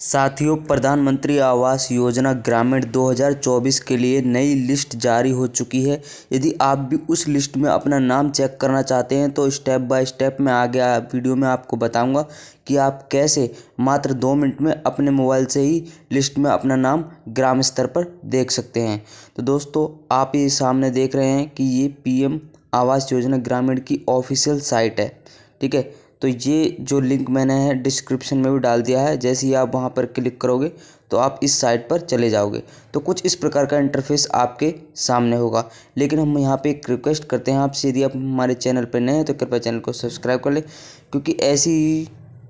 साथियों प्रधानमंत्री आवास योजना ग्रामीण 2024 के लिए नई लिस्ट जारी हो चुकी है यदि आप भी उस लिस्ट में अपना नाम चेक करना चाहते हैं तो स्टेप बाय स्टेप मैं आगे वीडियो में आपको बताऊंगा कि आप कैसे मात्र दो मिनट में अपने मोबाइल से ही लिस्ट में अपना नाम ग्राम स्तर पर देख सकते हैं तो दोस्तों आप ये सामने देख रहे हैं कि ये पी आवास योजना ग्रामीण की ऑफिशियल साइट है ठीक है तो ये जो लिंक मैंने है डिस्क्रिप्शन में भी डाल दिया है जैसे ही आप वहाँ पर क्लिक करोगे तो आप इस साइट पर चले जाओगे तो कुछ इस प्रकार का इंटरफेस आपके सामने होगा लेकिन हम यहाँ पे एक रिक्वेस्ट करते हैं आपसे यदि आप हमारे चैनल पर नए हैं तो कृपया चैनल को सब्सक्राइब कर लें क्योंकि ऐसी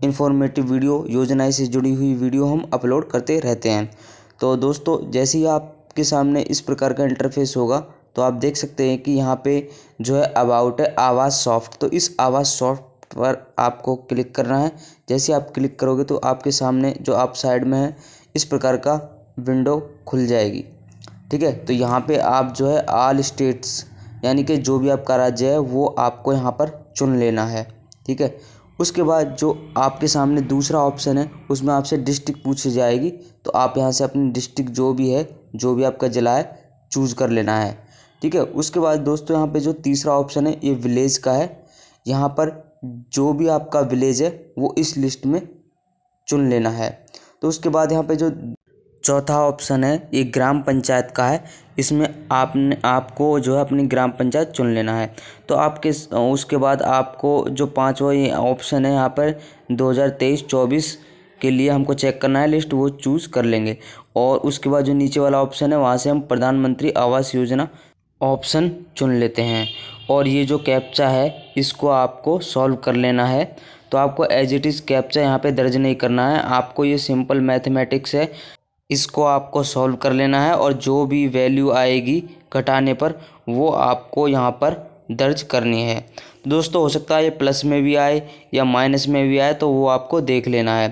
इन्फॉर्मेटिव वीडियो योजनाएँ से जुड़ी हुई वीडियो हम अपलोड करते रहते हैं तो दोस्तों जैसे ही आपके सामने इस प्रकार का इंटरफेस होगा तो आप देख सकते हैं कि यहाँ पे जो है अबाउट है आवाज़ सॉफ्ट तो इस आवाज़ सॉफ्ट पर आपको क्लिक करना है जैसे आप क्लिक करोगे तो आपके सामने जो आप साइड में है इस प्रकार का विंडो खुल जाएगी ठीक है तो यहाँ पे आप जो है आल स्टेट्स यानी कि जो भी आपका राज्य है वो आपको यहाँ पर चुन लेना है ठीक है उसके बाद जो आपके सामने दूसरा ऑप्शन है उसमें आपसे डिस्ट्रिक्ट पूछी जाएगी तो आप यहाँ से अपनी डिस्ट्रिक्ट जो भी है जो भी आपका ज़िला है चूज़ कर लेना है ठीक है उसके बाद दोस्तों यहाँ पे जो तीसरा ऑप्शन है ये विलेज का है यहाँ पर जो भी आपका विलेज है वो इस लिस्ट में चुन लेना है तो उसके बाद यहाँ पे जो चौथा ऑप्शन है ये ग्राम पंचायत का है इसमें आपने आपको जो है अपनी ग्राम पंचायत चुन लेना है तो आपके उसके बाद आपको जो पाँचवा ये ऑप्शन है यहाँ पर 2023-24 के लिए हमको चेक करना है लिस्ट वो चूज़ कर लेंगे और उसके बाद जो नीचे वाला ऑप्शन है वहाँ से हम प्रधानमंत्री आवास योजना ऑप्शन चुन लेते हैं और ये जो कैप्चा है इसको आपको सॉल्व कर लेना है तो आपको एज इट इज़ कैप्चा यहाँ पे दर्ज नहीं करना है आपको ये सिंपल मैथमेटिक्स है इसको आपको सॉल्व कर लेना है और जो भी वैल्यू आएगी घटाने पर वो आपको यहाँ पर दर्ज करनी है तो दोस्तों हो सकता है ये प्लस में भी आए या माइनस में भी आए तो वो आपको देख लेना है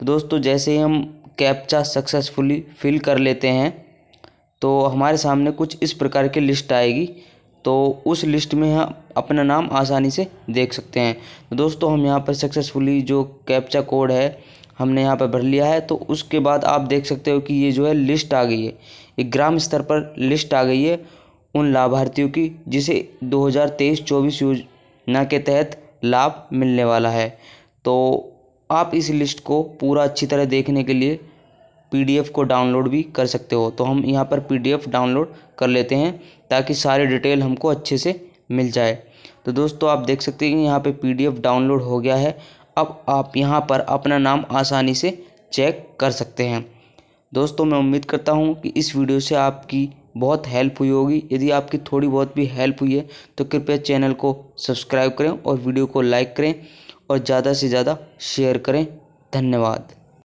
तो दोस्तों जैसे ही हम कैप्चा सक्सेसफुली फिल कर लेते हैं तो हमारे सामने कुछ इस प्रकार की लिस्ट आएगी तो उस लिस्ट में हम अपना नाम आसानी से देख सकते हैं तो दोस्तों हम यहाँ पर सक्सेसफुली जो कैप्चा कोड है हमने यहाँ पर भर लिया है तो उसके बाद आप देख सकते हो कि ये जो है लिस्ट आ गई है एक ग्राम स्तर पर लिस्ट आ गई है उन लाभार्थियों की जिसे 2023-24 योजना के तहत लाभ मिलने वाला है तो आप इस लिस्ट को पूरा अच्छी तरह देखने के लिए पीडीएफ को डाउनलोड भी कर सकते हो तो हम यहाँ पर पीडीएफ डाउनलोड कर लेते हैं ताकि सारी डिटेल हमको अच्छे से मिल जाए तो दोस्तों आप देख सकते हैं कि यहाँ पे पी डाउनलोड हो गया है अब आप यहाँ पर अपना नाम आसानी से चेक कर सकते हैं दोस्तों मैं उम्मीद करता हूँ कि इस वीडियो से आपकी बहुत हेल्प हुई होगी यदि आपकी थोड़ी बहुत भी हेल्प हुई है तो कृपया चैनल को सब्सक्राइब करें और वीडियो को लाइक करें और ज़्यादा से ज़्यादा शेयर करें धन्यवाद